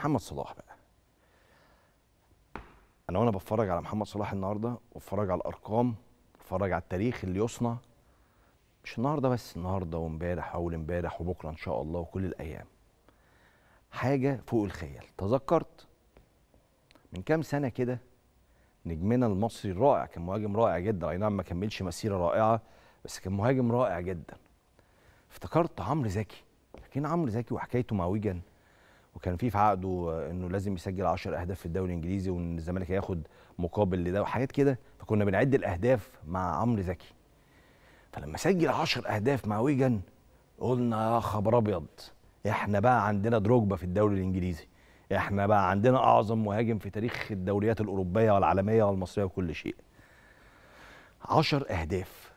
محمد صلاح بقى انا وانا بتفرج على محمد صلاح النهارده واتفرج على الارقام واتفرج على التاريخ اللي يصنع مش النهارده بس النهارده وامبارح واول امبارح وبكره ان شاء الله وكل الايام حاجه فوق الخيال تذكرت من كام سنه كده نجمنا المصري الرائع كان مهاجم رائع جدا اي نعم ما كملش مسيره رائعه بس كان مهاجم رائع جدا افتكرت عمرو زكي لكن عمرو زكي وحكايته مع ويجن وكان في في عقده انه لازم يسجل 10 اهداف في الدوري الانجليزي وان الزمالك هياخد مقابل لده وحاجات كده فكنا بنعد الاهداف مع عمرو زكي فلما سجل 10 اهداف مع ويجن قلنا يا خبر ابيض احنا بقى عندنا دروجبا في الدوري الانجليزي احنا بقى عندنا اعظم مهاجم في تاريخ الدوريات الاوروبيه والعالميه والمصريه وكل شيء 10 اهداف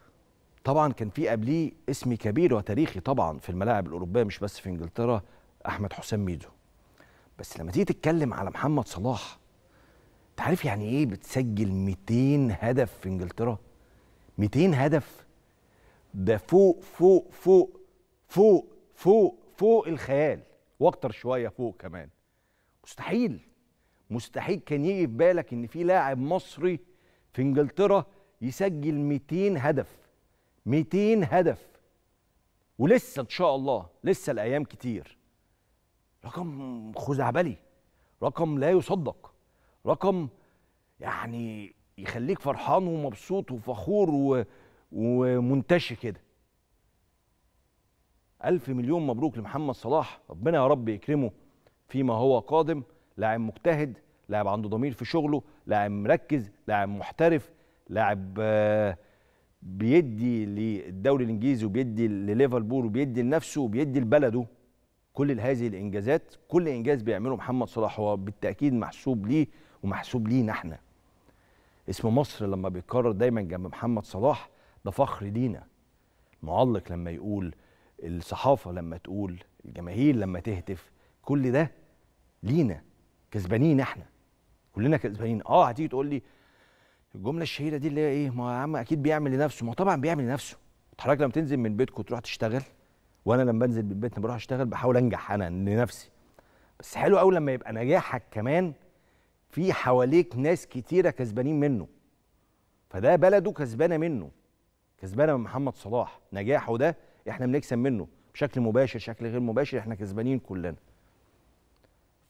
طبعا كان في قبليه اسم كبير وتاريخي طبعا في الملاعب الاوروبيه مش بس في انجلترا احمد حسام ميدو بس لما تيجي تتكلم على محمد صلاح انت عارف يعني ايه بتسجل 200 هدف في انجلترا 200 هدف ده فوق فوق فوق فوق فوق فوق الخيال واكتر شويه فوق كمان مستحيل مستحيل كان يجي في بالك ان في لاعب مصري في انجلترا يسجل 200 هدف 200 هدف ولسه ان شاء الله لسه الايام كتير رقم خزعبلي رقم لا يصدق رقم يعني يخليك فرحان ومبسوط وفخور و... ومنتشي كده ألف مليون مبروك لمحمد صلاح ربنا يا رب يكرمه فيما هو قادم لاعب مجتهد لاعب عنده ضمير في شغله لاعب مركز لاعب محترف لاعب آه، بيدي للدوري الانجليزي وبيدي لليفربول وبيدي لنفسه وبيدي لبلده كل هذه الانجازات كل انجاز بيعمله محمد صلاح هو بالتاكيد محسوب ليه ومحسوب لينا احنا اسم مصر لما بيتكرر دايما جنب محمد صلاح ده فخر لينا المعلق لما يقول الصحافه لما تقول الجماهير لما تهتف كل ده لينا كسبانين احنا كلنا كسبانين اه هتيجي تقول لي الجمله الشهيره دي اللي هي ايه ما يا عم اكيد بيعمل لنفسه ما طبعا بيعمل لنفسه حضرتك لما تنزل من بيتك وتروح تشتغل وانا لما بنزل بالبيت بروح اشتغل بحاول انجح انا لنفسي بس حلو قوي لما يبقى نجاحك كمان في حواليك ناس كتيره كسبانين منه فده بلده كسبانه منه كسبانه من محمد صلاح نجاحه ده احنا بنكسب منه بشكل مباشر شكل غير مباشر احنا كسبانين كلنا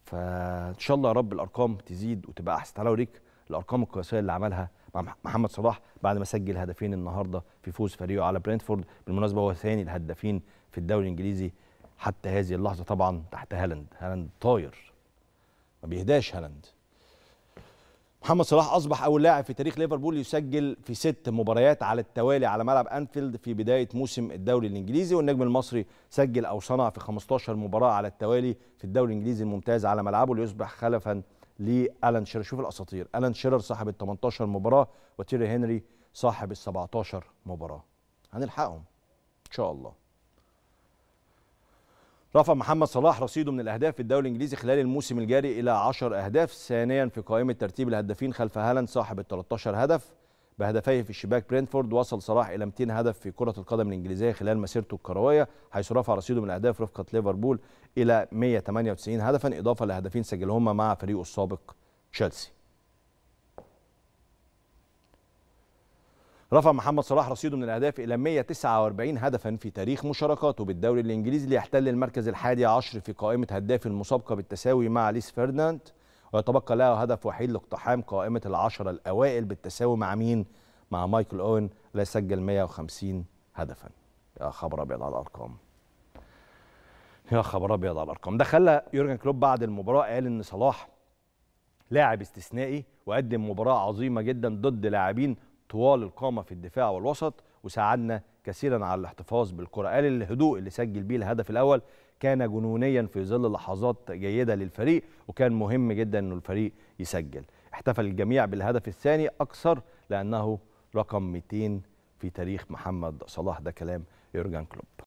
فان شاء الله يا رب الارقام تزيد وتبقى احسن تعالى اوريك الارقام القياسيه اللي عملها مع محمد صلاح بعد ما سجل هدفين النهارده في فوز فريقه على برينتفورد بالمناسبه هو ثاني الهدافين في الدوري الانجليزي حتى هذه اللحظه طبعا تحت هالاند هالاند طاير ما بيهداش هالاند محمد صلاح اصبح اول لاعب في تاريخ ليفربول يسجل في ست مباريات على التوالي على ملعب انفيلد في بدايه موسم الدوري الانجليزي والنجم المصري سجل او صنع في 15 مباراه على التوالي في الدوري الانجليزي الممتاز على ملعبه ليصبح خلفا لالان شيرر شوف الاساطير الان شيرر صاحب ال 18 مباراه وتيري هنري صاحب ال 17 مباراه هنلحقهم ان شاء الله رفع محمد صلاح رصيده من الاهداف في الدوري الانجليزي خلال الموسم الجاري الى 10 اهداف ثانيا في قائمه ترتيب الهدافين خلف هالاند صاحب ال 13 هدف بهدفيه في شباك برينفورد وصل صلاح الى 200 هدف في كره القدم الانجليزيه خلال مسيرته الكرويه حيث رفع رصيده من الاهداف رفقه ليفربول الى 198 هدفا اضافه لهدفين سجلهما مع فريقه السابق تشيلسي رفع محمد صلاح رصيده من الاهداف الى 149 هدفا في تاريخ مشاركاته بالدوري الانجليزي ليحتل المركز الحادي عشر في قائمه هداف المسابقه بالتساوي مع ليس فيرناند ويتبقى لها هدف وحيد لاقتحام قائمة العشرة الأوائل بالتساوي مع مين؟ مع مايكل أوين اللي سجل 150 هدفا يا خبر أبيض على الأرقام يا خبر أبيض على الأرقام ده خلى يورجن كلوب بعد المباراة قال إن صلاح لاعب استثنائي وقدم مباراة عظيمة جدا ضد لاعبين طوال القامة في الدفاع والوسط وساعدنا كثيرا على الاحتفاظ بالكرة قال الهدوء اللي سجل بيه الهدف الأول كان جنونيا في ظل لحظات جيدة للفريق وكان مهم جدا أنه الفريق يسجل احتفل الجميع بالهدف الثاني أكثر لأنه رقم 200 في تاريخ محمد صلاح ده كلام يورجان كلوب